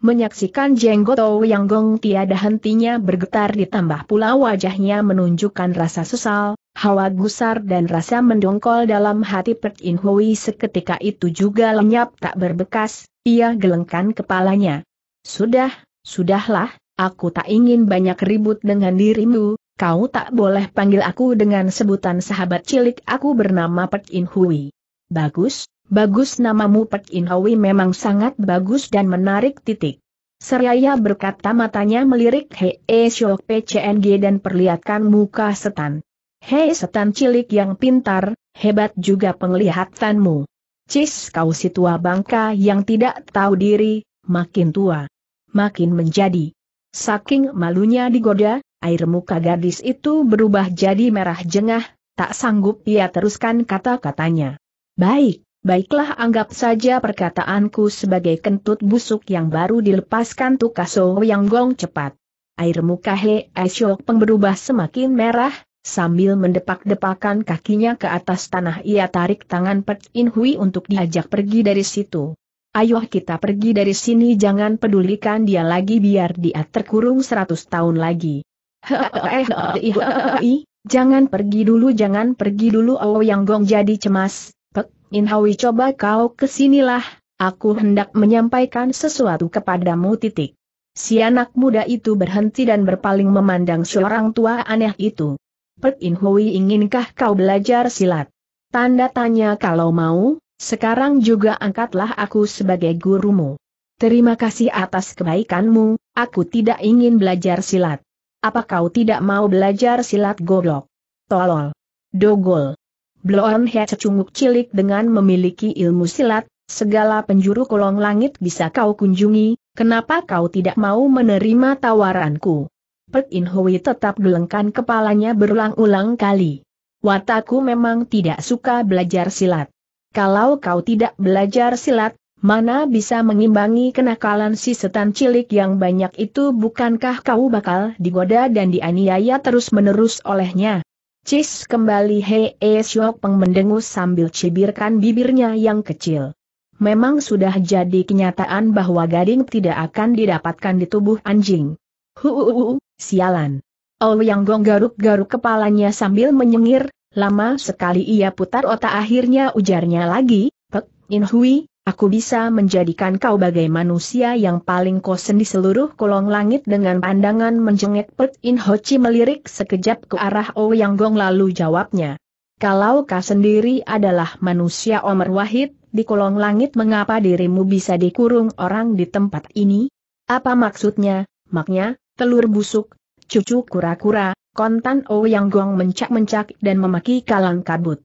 Menyaksikan jenggot Yang Gong tiada hentinya bergetar ditambah pula wajahnya menunjukkan rasa sesal, hawa gusar dan rasa mendongkol dalam hati Pek In Hui seketika itu juga lenyap tak berbekas, ia gelengkan kepalanya. Sudah, sudahlah, aku tak ingin banyak ribut dengan dirimu, kau tak boleh panggil aku dengan sebutan sahabat cilik aku bernama Pek In Hui. Bagus, bagus namamu Pek In Hui memang sangat bagus dan menarik titik. Seraya berkata matanya melirik eh, P C N G dan perlihatkan muka setan. Hei setan cilik yang pintar, hebat juga penglihatanmu. Cis kau si tua bangka yang tidak tahu diri, makin tua. Makin menjadi. Saking malunya digoda, air muka gadis itu berubah jadi merah jengah, tak sanggup ia teruskan kata-katanya. Baik, baiklah anggap saja perkataanku sebagai kentut busuk yang baru dilepaskan Tukaso yang gong cepat. Air muka He esok Peng berubah semakin merah, sambil mendepak-depakan kakinya ke atas tanah ia tarik tangan Pek In Hui untuk diajak pergi dari situ. Ayo kita pergi dari sini jangan pedulikan dia lagi biar dia terkurung seratus tahun lagi. Hei, eh, iya. jangan pergi dulu, jangan pergi dulu. Oh, yang gong jadi cemas. Pek, Inhawi coba kau kesinilah. Aku hendak menyampaikan sesuatu kepadamu. Titik. Si anak muda itu berhenti dan berpaling memandang seorang tua aneh itu. Pek Inhui inginkah kau belajar silat? Tanda tanya kalau mau, sekarang juga angkatlah aku sebagai gurumu. Terima kasih atas kebaikanmu, aku tidak ingin belajar silat. Apa kau tidak mau belajar silat goblok? Tolol. Dogol. Bloon He cecunguk cilik dengan memiliki ilmu silat, segala penjuru kolong langit bisa kau kunjungi, kenapa kau tidak mau menerima tawaranku? Pek In Hui tetap gelengkan kepalanya berulang-ulang kali. Wataku memang tidak suka belajar silat. Kalau kau tidak belajar silat, mana bisa mengimbangi kenakalan si setan cilik yang banyak itu bukankah kau bakal digoda dan dianiaya terus-menerus olehnya? Cis kembali Hei -e Peng mendengus sambil cibirkan bibirnya yang kecil. Memang sudah jadi kenyataan bahwa gading tidak akan didapatkan di tubuh anjing. Huuuuh, sialan. Oh yang gong garuk-garuk kepalanya sambil menyengir, lama sekali ia putar otak akhirnya ujarnya lagi, Pek In Hui, Aku bisa menjadikan kau bagai manusia yang paling kosen di seluruh kolong langit dengan pandangan menjengek Pet In Ho Chi melirik sekejap ke arah Ouyang oh Gong lalu jawabnya. Kalau kau sendiri adalah manusia Omer Wahid, di kolong langit mengapa dirimu bisa dikurung orang di tempat ini? Apa maksudnya, maknya, telur busuk, cucu kura-kura, kontan Ouyang oh Gong mencak-mencak dan memaki kalang kabut.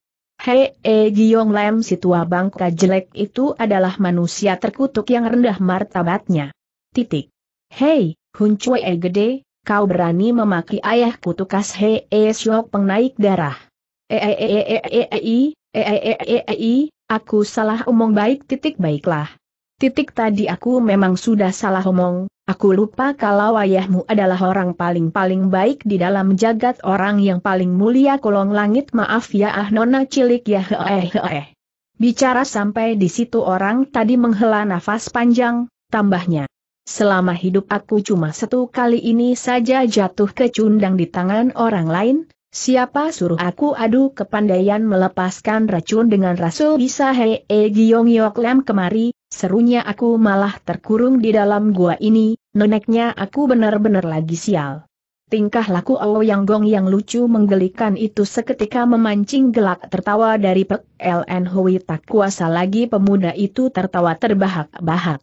Hei E eh, Giong Lam si tua bangka jelek itu adalah manusia terkutuk yang rendah martabatnya. Titik. Hei, Hun Cui E gede, kau berani memaki ayah tukas Hei E Syok pengnaik darah. E e e e e e e e e e e e aku salah omong baik titik baiklah. Titik tadi aku memang sudah salah omong, aku lupa kalau ayahmu adalah orang paling-paling baik di dalam jagat orang yang paling mulia kolong langit maaf ya ah nona cilik ya hee eh, eh. Bicara sampai di situ orang tadi menghela nafas panjang, tambahnya. Selama hidup aku cuma satu kali ini saja jatuh kecundang di tangan orang lain, Siapa suruh aku adu kepandaian melepaskan racun dengan rasul bisa hee eh, giong yok lem kemari, Serunya aku malah terkurung di dalam gua ini, neneknya aku benar-benar lagi sial. Tingkah laku Ao Yang Gong yang lucu menggelikan itu seketika memancing gelak tertawa dari Pek LN Hui tak kuasa lagi pemuda itu tertawa terbahak-bahak.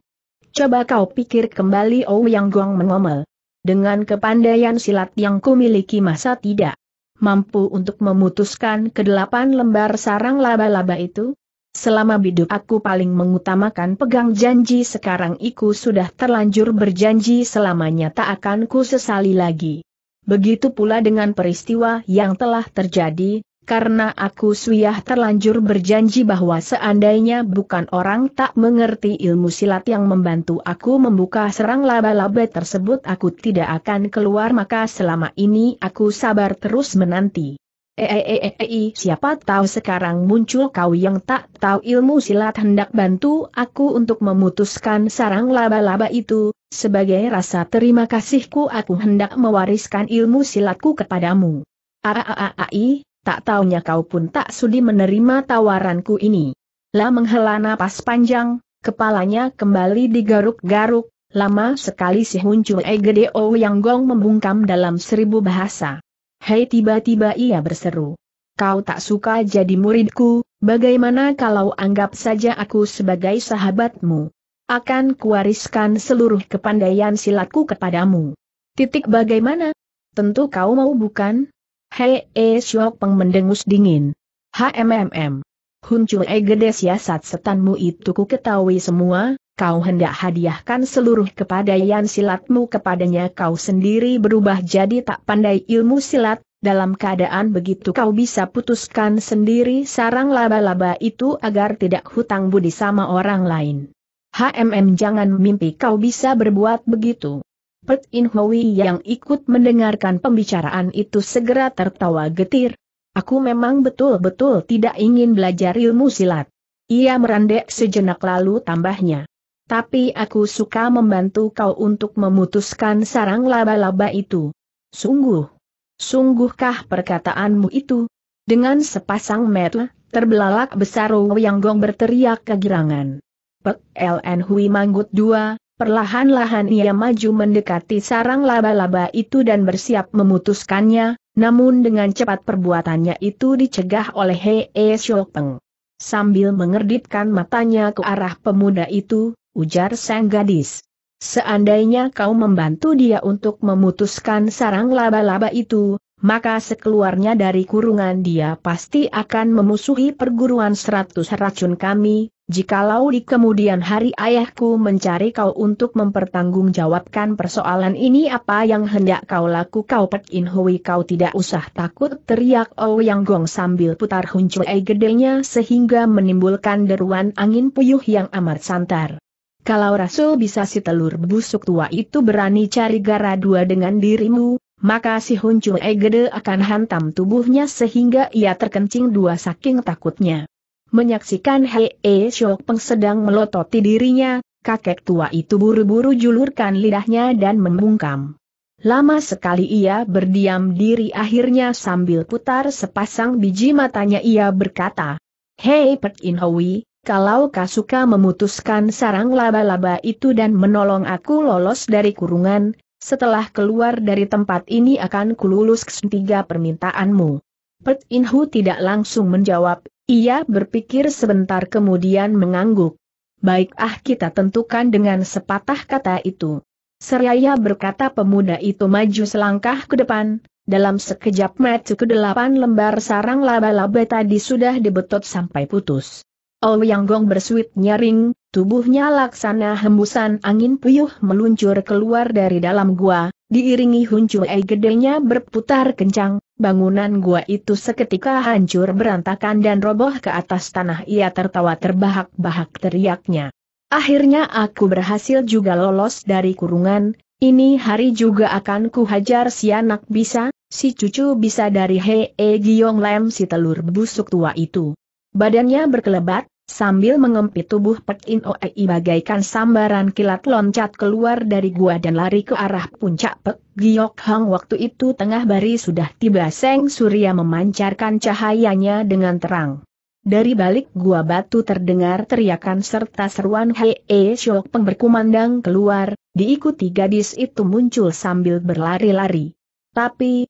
Coba kau pikir kembali Ao Yang Gong mengomel. Dengan kepandaian silat yang kumiliki masa tidak mampu untuk memutuskan kedelapan lembar sarang laba-laba itu? Selama hidup aku paling mengutamakan pegang janji sekarang iku sudah terlanjur berjanji selamanya tak akan ku sesali lagi. Begitu pula dengan peristiwa yang telah terjadi, karena aku suyah terlanjur berjanji bahwa seandainya bukan orang tak mengerti ilmu silat yang membantu aku membuka serang laba-laba tersebut aku tidak akan keluar maka selama ini aku sabar terus menanti. Eeeei, siapa tahu sekarang muncul kau yang tak tahu ilmu silat hendak bantu aku untuk memutuskan sarang laba-laba itu, sebagai rasa terima kasihku aku hendak mewariskan ilmu silatku kepadamu. Aaai, tak taunya kau pun tak sudi menerima tawaranku ini. La menghela napas panjang, kepalanya kembali digaruk-garuk, lama sekali si Huncu Egedeo Yang Gong membungkam dalam seribu bahasa. Hei tiba-tiba ia berseru. Kau tak suka jadi muridku, bagaimana kalau anggap saja aku sebagai sahabatmu? Akan kuwariskan seluruh kepandaian silatku kepadamu. Titik bagaimana? Tentu kau mau bukan? Hei e syok peng mendengus dingin. HMMM. Huncul e gede siasat setanmu itu ku ketahui semua, kau hendak hadiahkan seluruh kepada Yan silatmu kepadanya kau sendiri berubah jadi tak pandai ilmu silat, dalam keadaan begitu kau bisa putuskan sendiri sarang laba-laba itu agar tidak hutang budi sama orang lain. HMM jangan mimpi kau bisa berbuat begitu. Pert In Hui yang ikut mendengarkan pembicaraan itu segera tertawa getir. Aku memang betul-betul tidak ingin belajar ilmu silat. Ia merendek sejenak lalu tambahnya. Tapi aku suka membantu kau untuk memutuskan sarang laba-laba itu. Sungguh. Sungguhkah perkataanmu itu? Dengan sepasang mata, terbelalak besar Yang Gong berteriak kegirangan. Pek LN Hui Manggut dua. perlahan-lahan ia maju mendekati sarang laba-laba itu dan bersiap memutuskannya, namun dengan cepat perbuatannya itu dicegah oleh Hei e Peng. Sambil mengerdipkan matanya ke arah pemuda itu, ujar sang gadis. Seandainya kau membantu dia untuk memutuskan sarang laba-laba itu, maka sekeluarnya dari kurungan dia pasti akan memusuhi perguruan seratus racun kami, jikalau di kemudian hari ayahku mencari kau untuk mempertanggungjawabkan persoalan ini apa yang hendak kau laku kau Pek In Hui kau tidak usah takut teriak Yang Gong sambil putar huncuai gedenya sehingga menimbulkan deruan angin puyuh yang amat santar. Kalau Rasul bisa si telur busuk tua itu berani cari gara dua dengan dirimu, maka si Huncu Egede akan hantam tubuhnya sehingga ia terkencing dua saking takutnya. Menyaksikan Hei E Shok Peng sedang melototi dirinya, kakek tua itu buru-buru julurkan lidahnya dan membungkam. Lama sekali ia berdiam diri akhirnya sambil putar sepasang biji matanya ia berkata, Hei Pek In kalau Kasuka memutuskan sarang laba-laba itu dan menolong aku lolos dari kurungan, setelah keluar dari tempat ini akan kululus tiga permintaanmu. Pet Inhu tidak langsung menjawab, ia berpikir sebentar kemudian mengangguk. Baik ah kita tentukan dengan sepatah kata itu. Seraya berkata pemuda itu maju selangkah ke depan, dalam sekejap mata delapan lembar sarang laba-laba tadi sudah dibetot sampai putus. Ouyang Gong bersuit nyaring, tubuhnya laksana hembusan angin puyuh meluncur keluar dari dalam gua, diiringi huncuai gedenya berputar kencang, bangunan gua itu seketika hancur berantakan dan roboh ke atas tanah ia tertawa terbahak-bahak teriaknya. Akhirnya aku berhasil juga lolos dari kurungan, ini hari juga akan ku hajar si anak bisa, si cucu bisa dari Hee -e Giong Lem si telur busuk tua itu. Badannya berkelebat, sambil mengempit tubuh Pek In Oei bagaikan sambaran kilat loncat keluar dari gua dan lari ke arah puncak Pek Giok Hang waktu itu tengah bari sudah tiba Seng Surya memancarkan cahayanya dengan terang. Dari balik gua batu terdengar teriakan serta seruan Hei E Shok Peng berkumandang keluar, diikuti gadis itu muncul sambil berlari-lari. Tapi,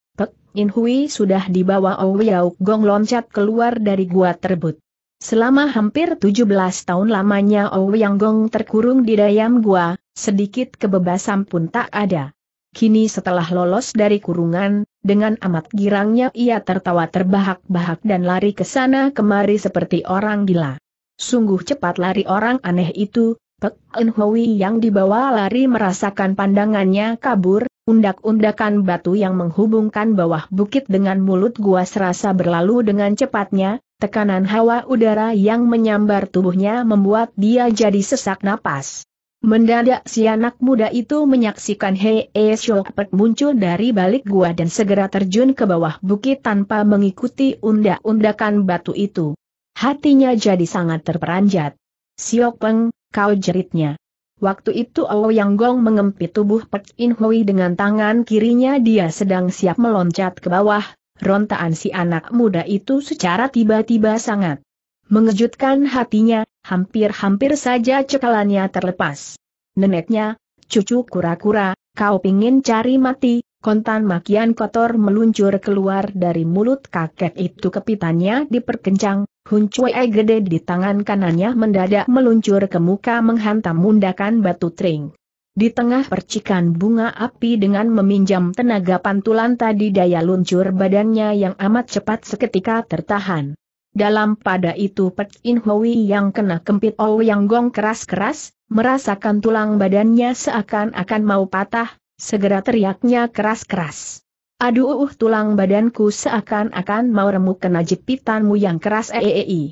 In Hui sudah dibawa Ouyao oh Gong loncat keluar dari gua terbut. Selama hampir 17 tahun lamanya Ouyang oh Gong terkurung di dayam gua, sedikit kebebasan pun tak ada. Kini setelah lolos dari kurungan, dengan amat girangnya ia tertawa terbahak-bahak dan lari ke sana kemari seperti orang gila. Sungguh cepat lari orang aneh itu, Pek Hui yang dibawa lari merasakan pandangannya kabur, undak-undakan batu yang menghubungkan bawah bukit dengan mulut gua serasa berlalu dengan cepatnya, tekanan hawa udara yang menyambar tubuhnya membuat dia jadi sesak napas. Mendadak si anak muda itu menyaksikan Hei e Pek muncul dari balik gua dan segera terjun ke bawah bukit tanpa mengikuti undak-undakan batu itu. Hatinya jadi sangat terperanjat. Siok Peng, kau jeritnya. Waktu itu Yang Gong mengempit tubuh Pek In Hui dengan tangan kirinya dia sedang siap meloncat ke bawah, rontaan si anak muda itu secara tiba-tiba sangat mengejutkan hatinya, hampir-hampir saja cekalannya terlepas. Neneknya, cucu kura-kura, kau pingin cari mati, kontan makian kotor meluncur keluar dari mulut kakek itu kepitannya diperkencang, Hun Cui gede di tangan kanannya mendadak meluncur ke muka menghantam mundakan batu tring. Di tengah percikan bunga api dengan meminjam tenaga pantulan tadi daya luncur badannya yang amat cepat seketika tertahan. Dalam pada itu Pek In Hui yang kena kempit Ouyang Gong keras-keras, merasakan tulang badannya seakan-akan mau patah, Segera teriaknya keras-keras. Aduh uh, uh, tulang badanku seakan-akan mau remuk kena jepitanmu yang keras eei. Eh, eh, eh.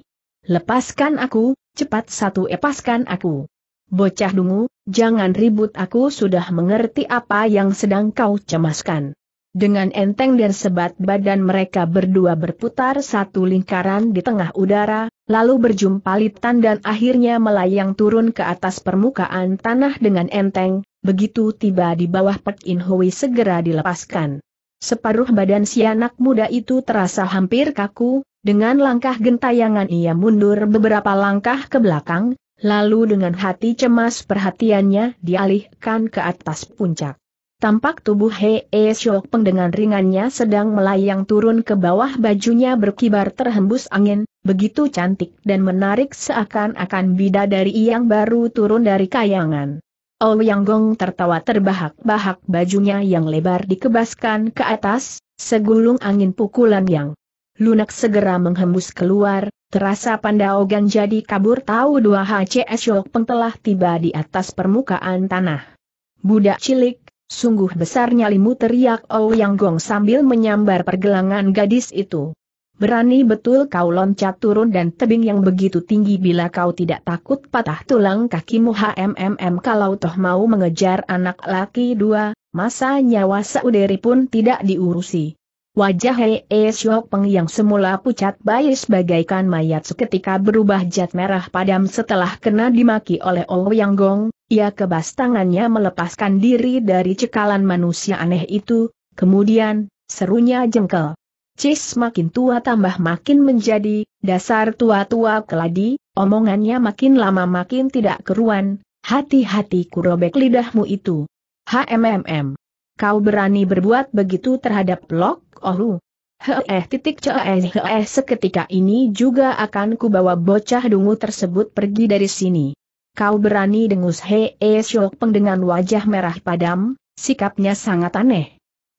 Lepaskan aku, cepat satu lepaskan aku. Bocah dungu, jangan ribut aku sudah mengerti apa yang sedang kau cemaskan. Dengan enteng dan sebat badan mereka berdua berputar satu lingkaran di tengah udara, lalu berjumpa berjumpalitan dan akhirnya melayang turun ke atas permukaan tanah dengan enteng, begitu tiba di bawah Pek In Hui segera dilepaskan. Separuh badan si anak muda itu terasa hampir kaku, dengan langkah gentayangan ia mundur beberapa langkah ke belakang, lalu dengan hati cemas perhatiannya dialihkan ke atas puncak. Tampak tubuh Hee e Peng dengan ringannya sedang melayang turun ke bawah bajunya berkibar terhembus angin, begitu cantik dan menarik seakan-akan bidadari yang baru turun dari kayangan. Ouyang Gong tertawa terbahak-bahak bajunya yang lebar dikebaskan ke atas, segulung angin pukulan yang lunak segera menghembus keluar, terasa Pandaogan jadi kabur tahu dua HCS Peng telah tiba di atas permukaan tanah. Budak cilik, sungguh besar nyalimu teriak Ouyang Gong sambil menyambar pergelangan gadis itu. Berani betul kau loncat turun dan tebing yang begitu tinggi bila kau tidak takut patah tulang kakimu HMMM kalau toh mau mengejar anak laki dua, masa nyawa seuderi pun tidak diurusi. Wajah Hei e Peng yang semula pucat bayis bagaikan mayat seketika berubah jat merah padam setelah kena dimaki oleh Ouyang Gong, ia kebas tangannya melepaskan diri dari cekalan manusia aneh itu, kemudian, serunya jengkel. Cis makin tua tambah makin menjadi, dasar tua-tua keladi, omongannya makin lama makin tidak keruan, hati-hati kurobek lidahmu itu. HMMM. Kau berani berbuat begitu terhadap Lok Ohu. Heeh titik heeh eh, seketika ini juga akan kubawa bocah dungu tersebut pergi dari sini. Kau berani dengus hee eh, syok peng dengan wajah merah padam, sikapnya sangat aneh.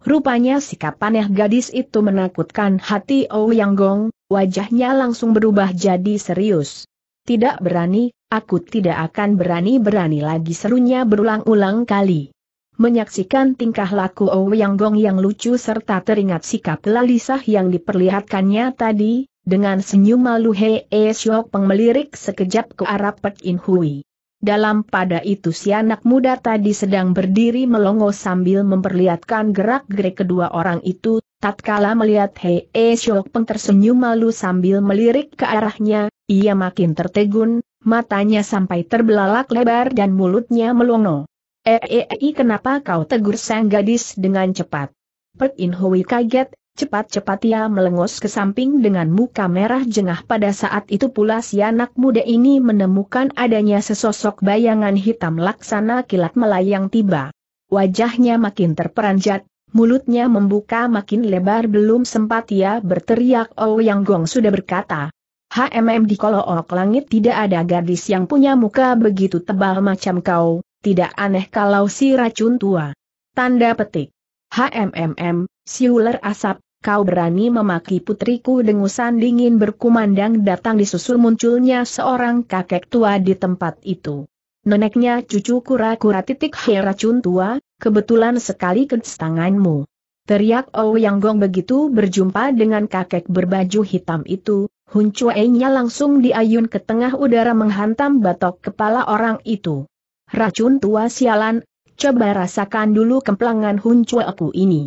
Rupanya sikap aneh gadis itu menakutkan hati Ouyang Gong, wajahnya langsung berubah jadi serius. Tidak berani, aku tidak akan berani-berani lagi serunya berulang-ulang kali. Menyaksikan tingkah laku Ouyang Gong yang lucu serta teringat sikap lalisah yang diperlihatkannya tadi, dengan senyum malu E Syok peng melirik sekejap ke arah Pek In Hui. Dalam pada itu si anak muda tadi sedang berdiri melongo sambil memperlihatkan gerak-gerik kedua orang itu, tatkala melihat Hei e Peng tersenyum malu sambil melirik ke arahnya, ia makin tertegun, matanya sampai terbelalak lebar dan mulutnya melongo. Eei eh, -e eh, -e, eh, kenapa kau tegur sang gadis dengan cepat? Pek In Hui kaget, Cepat-cepat ia melengus ke samping dengan muka merah jengah pada saat itu pula si anak muda ini menemukan adanya sesosok bayangan hitam laksana kilat melayang tiba. Wajahnya makin terperanjat, mulutnya membuka makin lebar belum sempat ia berteriak Oh Yang Gong sudah berkata. HMM di kolook langit tidak ada gadis yang punya muka begitu tebal macam kau, tidak aneh kalau si racun tua. Tanda petik. HMMM, siuler asap, kau berani memaki putriku dengusan dingin berkumandang datang disusul munculnya seorang kakek tua di tempat itu. Neneknya cucu kura-kura titik hei racun tua, kebetulan sekali ke tanganmu. Teriak Yang Gong begitu berjumpa dengan kakek berbaju hitam itu, Hun Chue-nya langsung diayun ke tengah udara menghantam batok kepala orang itu. Racun tua sialan, coba rasakan dulu kemplangan Hun Chue aku ini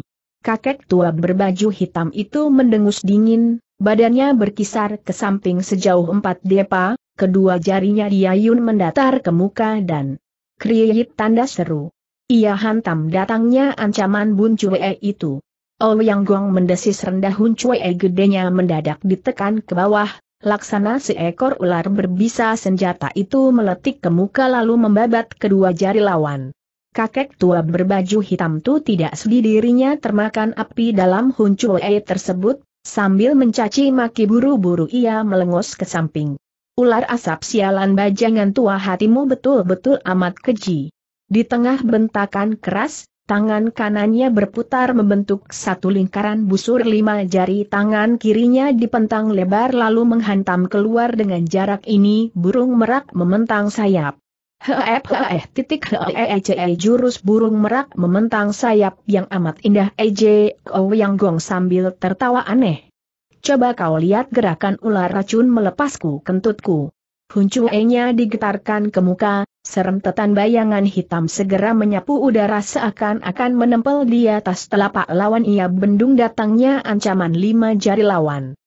kakek tua berbaju hitam itu mendengus dingin, badannya berkisar ke samping sejauh empat depa, kedua jarinya diayun mendatar ke muka dan kriyit tanda seru. Ia hantam datangnya ancaman Bun Cue itu. Ouyang Gong mendesis rendah Hun Cue gedenya mendadak ditekan ke bawah, laksana seekor ular berbisa senjata itu meletik ke muka lalu membabat kedua jari lawan. Kakek tua berbaju hitam itu tidak sedih dirinya termakan api dalam air tersebut, sambil mencaci maki buru-buru ia melengos ke samping. Ular asap sialan bajangan tua hatimu betul-betul amat keji. Di tengah bentakan keras, tangan kanannya berputar membentuk satu lingkaran busur lima jari tangan kirinya dipentang lebar lalu menghantam keluar dengan jarak ini burung merak mementang sayap. Hehehe, titik hehehe, i e e jurus burung merak mementang sayap yang amat indah ej yang gong sambil tertawa aneh. Coba kau lihat gerakan ular racun melepasku kentutku. nya digetarkan ke muka, serem tetan bayangan hitam segera menyapu udara seakan-akan menempel di atas telapak lawan ia bendung datangnya ancaman lima jari lawan.